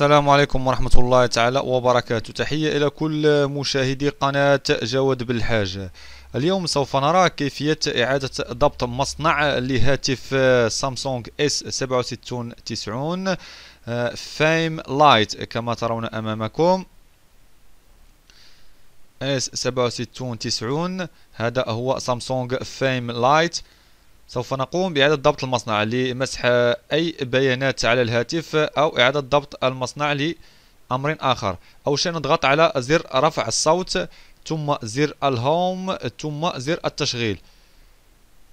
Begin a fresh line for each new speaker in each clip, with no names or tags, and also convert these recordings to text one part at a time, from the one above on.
السلام عليكم ورحمة الله تعالى وبركاته تحية إلى كل مشاهدي قناة جواد بالحاج اليوم سوف نرى كيفية إعادة ضبط مصنع لهاتف سامسونج اس 6790 فايم لايت كما ترون أمامكم اس S6790 هذا هو سامسونج فايم لايت سوف نقوم بإعادة ضبط المصنع لمسح أي بيانات على الهاتف أو إعادة ضبط المصنع لأمر آخر أول شيء نضغط على زر رفع الصوت ثم زر الهوم ثم زر التشغيل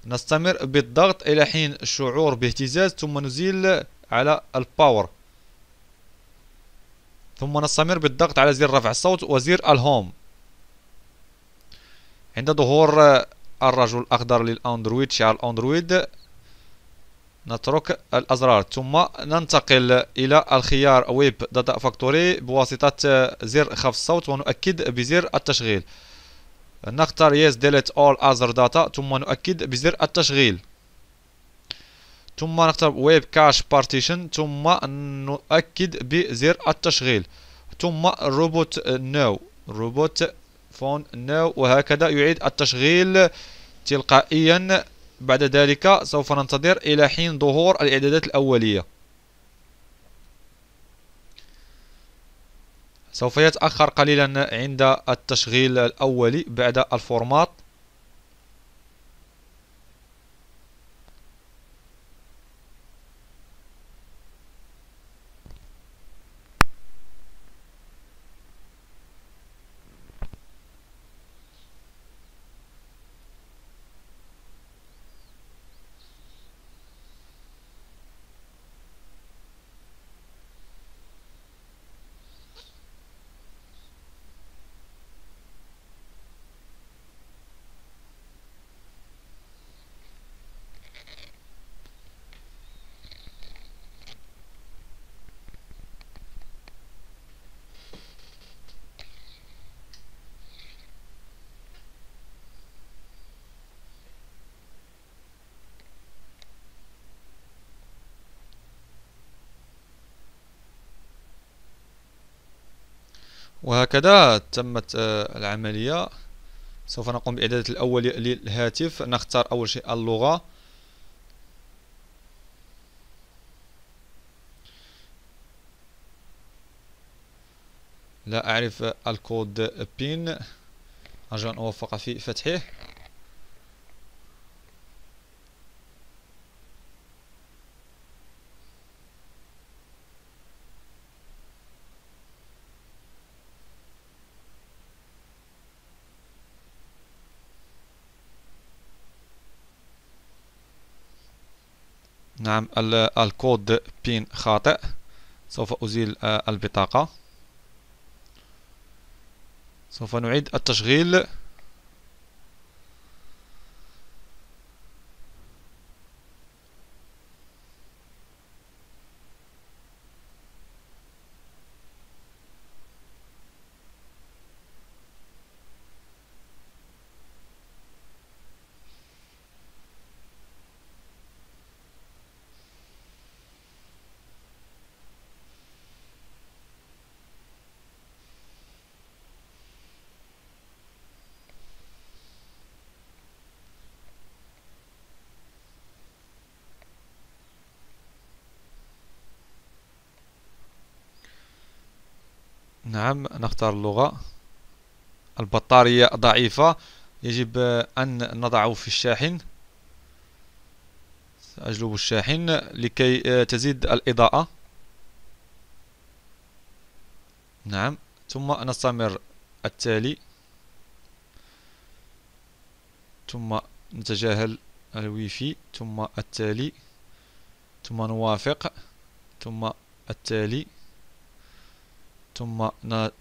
نستمر بالضغط إلى حين شعور باهتزاز ثم نزيل على الباور ثم نستمر بالضغط على زر رفع الصوت وزر الهوم عند ظهور الرجل الأخضر للأندرويد شعار الأندرويد نترك الأزرار ثم ننتقل إلى الخيار ويب داتا فاكتوري بواسطة زر خفض الصوت ونؤكد بزر التشغيل نختار يس ديليت اول اذر داتا ثم نؤكد بزر التشغيل ثم نختار ويب كاش بارتيشن ثم نؤكد بزر التشغيل ثم روبوت نو روبوت فون نو وهكذا يعيد التشغيل تلقائيا بعد ذلك سوف ننتظر إلى حين ظهور الإعدادات الأولية سوف يتأخر قليلا عند التشغيل الأولي بعد الفورمات وهكذا تمت آه، العملية سوف نقوم بإعداد الأول للهاتف نختار أول شيء اللغة لا أعرف الكود بين أرجو أن أوفق في فتحه نعم الكود بين خاطئ سوف أزيل آه، البطاقة سوف نعيد التشغيل نعم نختار اللغة البطارية ضعيفة يجب أن نضعه في الشاحن سأجلب الشاحن لكي آه، تزيد الإضاءة نعم ثم نستمر التالي ثم نتجاهل الويفي ثم التالي ثم نوافق ثم التالي ثم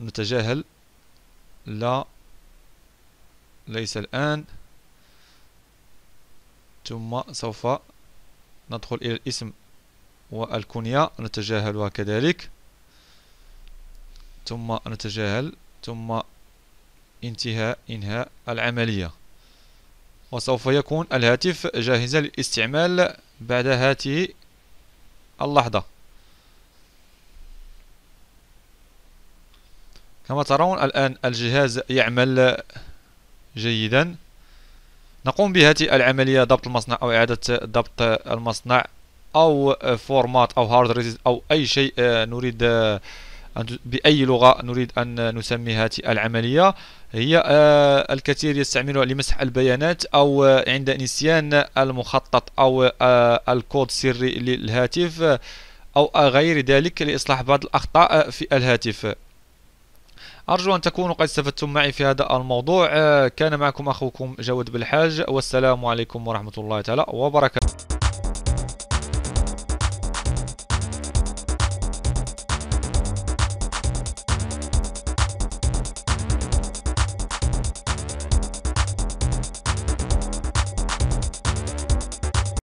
نتجاهل لا ليس الآن ثم سوف ندخل إلى الاسم والكنية نتجاهلها كذلك ثم نتجاهل ثم انتهاء إنهاء العملية وسوف يكون الهاتف جاهزا للاستعمال بعد هذه اللحظة كما ترون الآن الجهاز يعمل جيدا نقوم بهذه العملية ضبط المصنع أو إعادة ضبط المصنع أو فورمات أو هارد ريزيز أو أي شيء آه، نريد آه، بأي لغة نريد أن نسمي هذه العملية هي آه، الكثير يستعملها لمسح البيانات أو عند نسيان المخطط أو الكود السري للهاتف أو غير ذلك لإصلاح بعض الأخطاء في الهاتف أرجو أن تكونوا قد استفدتم معي في هذا الموضوع آه، كان معكم أخوكم جود بالحاج والسلام عليكم ورحمة الله تعالى وبركاته